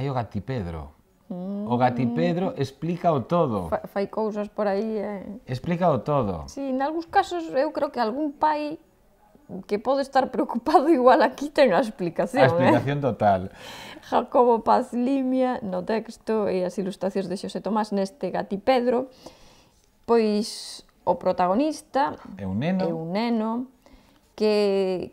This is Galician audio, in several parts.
Hai o Gati Mm. O gati Pedro explica o todo. Fa, fai cousas por aí, eh. Explica o todo. Si, sí, algúns casos eu creo que algún pai que pode estar preocupado igual aquí ten a explicación. A eh. explicación eh? total. Jacobo Paz Limia no texto e as ilustracións de Xosé Tomás neste gati Pedro. Pois o protagonista é un neno, é un neno que,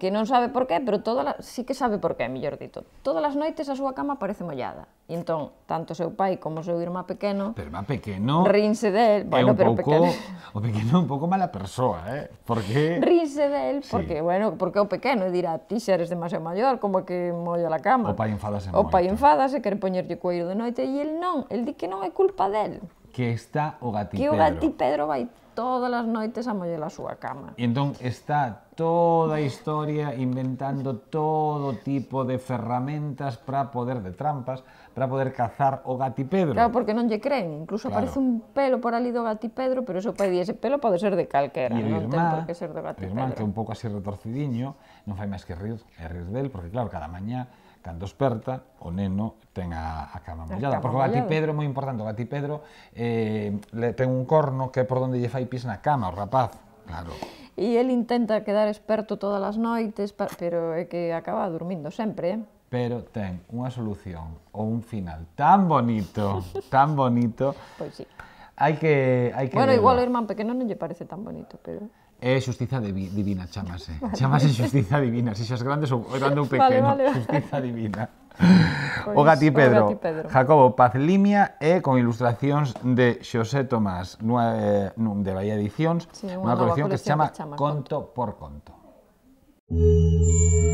que non sabe por qué, pero toda la, sí que sabe por qué, mellor dito. Todas as noites a súa cama parece mollada. E entón, tanto seu pai como seu irmá pequeno... Pero irmá pequeno... Rinse del... Bueno, pero pouco, pequeno... O pequeno é un pouco mala persoa, eh? Porque... Rinse del, porque, sí. bueno, porque o pequeno dirá, ti xa eres demasiado maior, como que molla la cama. O pai enfadase moito. O pai enfadase, quere poñerlle coiro de noite, e el non, el di que non é culpa del. Que está o gati Pedro. Que o gati Pedro vai todas as noites a moller a súa cama. E entón está toda a historia inventando todo tipo de ferramentas para poder de trampas, para poder cazar o gatipedro. Claro, porque non lle creen. Incluso claro. aparece un pelo por ali do gatipedro, pero eso pedi ese pelo pode ser de calquera, non ten por que ser do gatipedro. Irmán, que un pouco así retorcidiño, non fai máis que rir, é rir del, porque claro, cada mañá cando esperta, o neno ten a, a cama mollada. Porque o gatipedro é moi importante. O gatipedro eh, le ten un corno que é por onde lle fai fai pis na cama o rapaz, claro. E el intenta quedar esperto todas as noites, pero é que acaba dormindo sempre, eh? Pero ten unha solución ou un final tan bonito, tan bonito. Pois pues sí. Hai que hai que Bueno, verlo. igual o irmán pequeno non lle parece tan bonito, pero É xustiza divina, chamase. Eh. Vale. Chamase xustiza divina, se xas grandes ou grande ou pequeno, vale, vale, vale. xustiza divina. O Gati Pedro. O Gati Pedro. Jacobo Pazlimia e con ilustracións de Xosé Tomás, nua, eh, nun, de Bahía Edicións, sí, unha, colección, colección que se chama Conto por Conto. Conto.